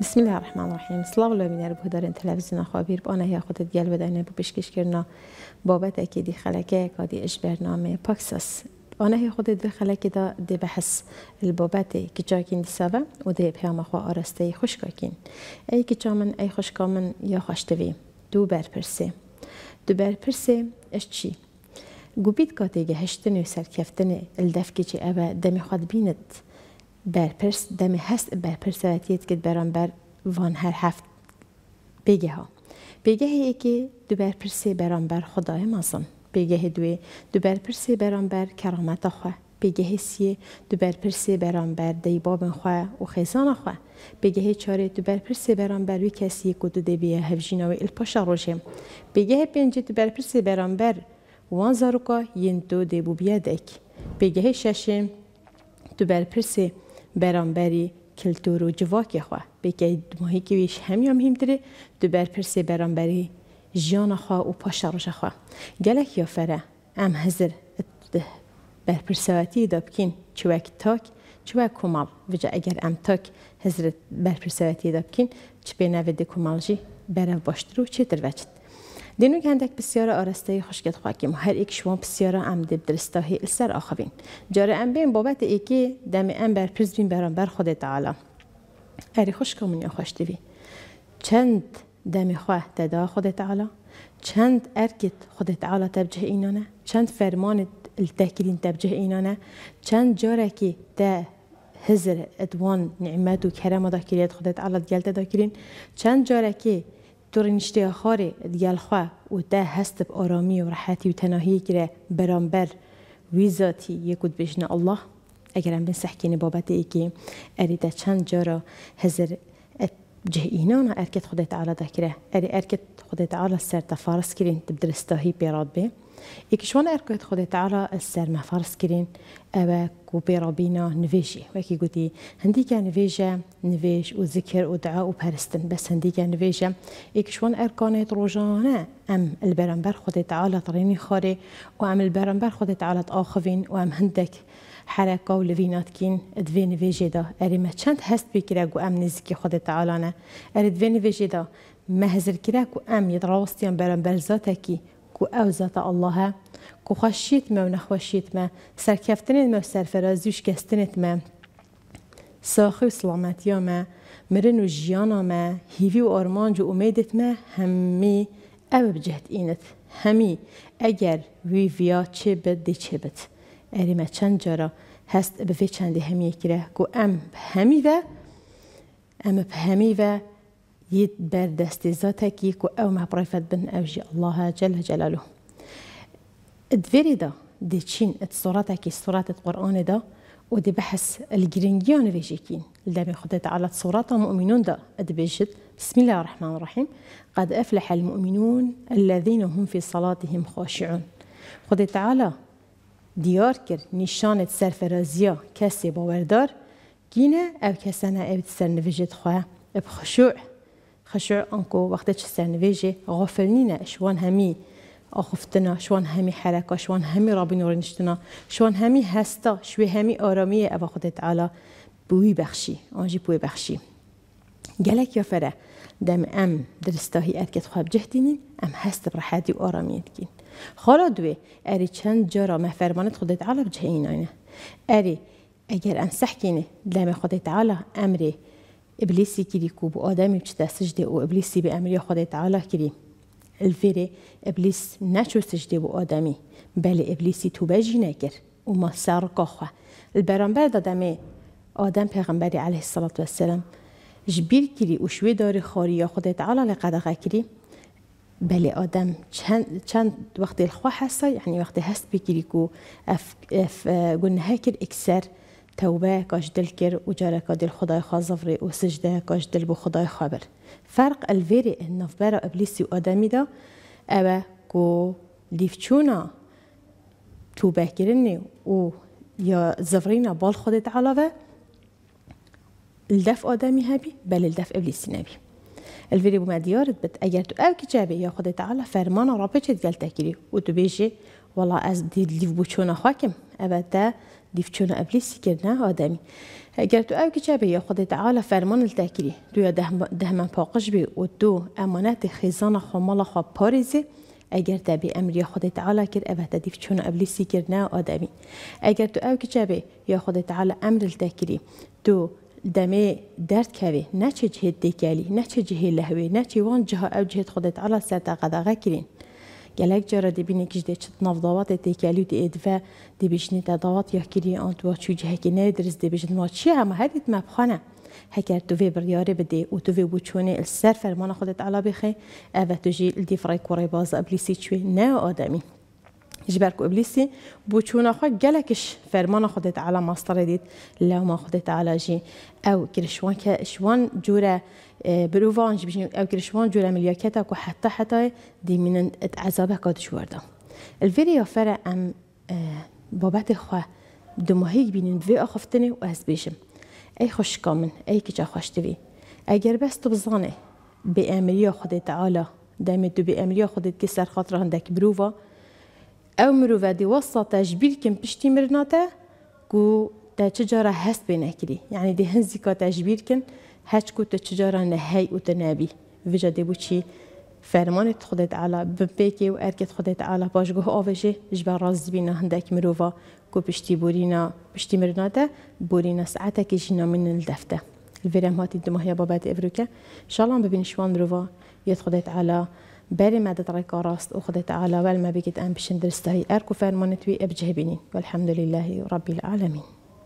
بسم الله الرحمن الرحیم سلام سلااو لە بینەر بۆدارن تەلەڤزینا خوابیر بۆە هەیە خودت گەل بەدانە بۆ پێشکەشکردنا بابەتێکی دی خەلەکەیە کادی ئەش بەرنامێ پاکسس. أنا هي خودت دي خلاكي دا دی بحس الباباتي كي جاكين دي سابا ودي بياما خوا أرستي خشكاكين أي كي جامن أي یا يا خشتوي دو بر برسي دو بر برسي اش چی؟ گوبید کاتی گهشتن و سرکفتن الدفکی چی اوه دمی خود بیند بەرپرس دەمێ هەست بەرپرسەتیت کرد بەرەمبەر ڤان هەر هەفت پێگەها پێگەهەیەکی دو بەرپرسی بەرەمبەر خدای مەزم پێگەهی دوێ دو بەرپرسی بەرەمبەر کەڕامەتەخوا پێگەهی سیە دو بەرپرسی بەرەمبەر دەی بابنخوا و خێزانەخوا پێگەهی چارێ دو بەرپرسی بەرەمبەر وی کەسیە و دو دەبیە هەڤژینەوەی ئلپەشە ڕۆژێم پێگەهی پێنج دو بەرپرسی بەرەمبەر وان زارۆکە یین دۆ دێبوو بیە دەک پێگەهی شەشێم دو بەرپرسی برانبری کلتور و جواکی خوا بکەیت مهیکیویش هم هیمترێ دو برانبری جان خواه و پاشە ڕژەخوا یا فره ئەم هزر بەرپرسەتی دا دابکین چوک تاک کمال. و جا اگر ام تاک هزر بەرپرسەتی دا بکەین چ کمال کمال جی بەرە باشتر و در دینو گندک بسیار آرسته خوشگت خواکیم هر ایک شما بسیار عمده دب درستاهی السر آخوین جاره ام بین بابت ایکی دم ام بر پرز بین بران بر خود تعالی اری خوش یا خوش دوی چند دم خواه تدا خود تعالی چند ارکت خود تعالی تبجه اینانه چند فرمان التحکیلین تبجه اینانه چند جاره که ده هزر ادوان نعمت و کرم دا کرید تعالی علا دگلت چند جاره که طور نشته آخاره دیال خواه و ده هست به آرامی و راحتی و تناهی گره برانبر وی یکود بجن الله اگرم بنسحکین بابت ای اریده چند جارا هزر جه جهئینان ارکت خودت تعالی دکره اری ارکت خودت تعالی سر تفارس کرین تبدرستاهی پیراد بی یکشون ارکت خودت تعالی سر مفارس کرین او کو پیرابینا نویجی و وکی گویی هندی که نویج نویج و ذکر و دعا و پرستن بس هندی که نویج یکشون ارکانت روزانه ام البرنبر خودت تعالی طرینی خاره و ام البرنبر خدای تعالی آخوین و ام هندک حرکا و لوینات کین دوی نویجه دا اری مه چند هست بکره گو ام نزکی خود تعالی نه اری دوی نویجه دا مه هزر کره گو ام ید راستیان برم برزاته کی گو او ذات الله گو خوشیت ما و نخوشیت ما سرکفتنت ما و سرفرازیوش گستنت ما ساخی و سلامتی ما مرن و جیانا ما هیوی و آرمانج و امیدت ما همی او بجهت اینت همی اگر وی ویا چه بد دی چه بد ئەریمە چەند جارە هەست بەێ چەندی هەمیەکرە گو ام به همی و یت بر دست بەردەستێزاتێکی و ئەو مەپڕێفەت بن ئەوژی الله جل جلاله دی چین ات صورت کی صورت قرآن دا و دی دێ بەحس گرنگیان وێژێکین لەبێ خودێت علىت سوڕاتە مؤمنوندا ئەدبێژت بسم الله الرحمن الرحيم قد أفلح المؤمنون الذين هم في صلاتهم خاشعون خدي تعالى دیار کر نشانت سر فرازیا کسی باوردار گینه او کسانه او نویجت خواه اب خشوع خشوع انکو چه انكو وقتك سرنويجي غفلنينا شوان همي أخفتنا شوان همي حركة شوان همي ربي نورنشتنا شوان همی هستا شوي همی آرامية أبا خودت علا بوی بخشی أنجي بوی بخشی گەلێک یۆفەرە دەم ئەم درستەهی ئەرکت خواب جهدینین ئەم هەست بڕحادی ئۆڕامیتگین خۆرە دوێ ئەری چەند جۆرە مەفەرمانت خودت عڵە بجهینانە ئەری ئەگەر ئەم سەحکینێ لامێ خودت عاە ئەمرێ ئبلیسی کریک و بۆ ئادەمی بچتە سجدێ و بامري بە ئەمری خودت عاە کری الفێرێ ئەبلیس ناچۆ سجدێ بۆ ئادەمی بەلێ ئەبلیسی توبەژی نەکرد ومەساڕ کۆخوا بەرەمبەر دەدەمێ آدم پیغمبری علیه الصلاة والسلام جبیر کری و شوی داری خوری خودت علا لقدقه کری بله آدم چند, چند وقتی الخواه هستا یعنی وقتی هست بکری کو اف, اف گنه کر اکسر توبه کاش دل کر و جاره کا دل خدای خواه زفره و سجده کاش دل بو خدای خبر فرق الویری انف برا ابلیسی و آدمی دا اوه کو لیفچونا توبه کرنی و یا زفرینا بال خودت علاوه الدفء آدمی هابي بل الدفء ابلیسی نابي الفيديو بما ديارت تبت اگر تو او كتابي يا خدای تعالی فرمان را بچت گل تکری و تو والله از دي ديف بچونا خاكم ابدا دیفچونا ابلیسی کرنا آدمی اگر تو او كتابي يا خدای تعالی فرمان التکری تو یا دهمن پاقش بی و تو امانت خیزان خمال خوا پاریزی اگر تبی امر خدای تعالی کرد ابدا دیفچونا ابلیسی کرنا آدمی اگر تو او كتابي يا خدای تعالی امر التکری تو دمي درد كوي ناتشي جهد ديكالي ناتشي جهد لهوي ناتشي وان جهة أو جهد خدت على ساتا غدا غاكرين gelek cara dibine gijde çıt navdavat etekeli de edve dibişni tadavat yahkiri antwa çucu heki ne ediriz dibişin ma çi ama her itme bxana هكر توفي برياري بدي وتوفي بوتشوني السر فرمانا خدت على بخي أفا تجي الدي فريك وري باز أبليسي تشوي ناو آدمي جبالك وإبليسي بوچونا خو جالكش فرمان خودت على ماستر ديت لو ما خدت على جي أو كرشوان كشوان جورا بروفان جبجنو أو كرشوان جورا ملياكتك وحتى حتى دي من عذابه قد شواردا الفيديو فرا أم بابت خو دمهيك بینن وی آخفتنه و از بیشم ای خوش کامن ای کجا خوش دوی اگر بس تو بزانه به امریا خودت تعالی دائما تو به امریا خودت که سر خاطر هندک بروفا او دي مرۆڤ جبيل كم بشتي مرناته كو تا تجارة هس پێ يعني دي دی هەنزی کاتە كن هەچ كو تە چجارە نەهەی و فيجا دي بوشي فرمان تخدت على بپێکی و ئەرکت خودێت علا آوشي ئاوێژێ ژبە بينا هندك مرۆڤ كو بشتي بورينا بشتي مرناته بورينا ساعتك جينا من الدفته الفيرم هاتي الدمهية بابات إفريكا إن شاء الله ببين شوان دروا يدخلت على بالي ما ريكا راست أخذت على والما بيجت أم بشندر أركو فان أبجه بني والحمد لله رب العالمين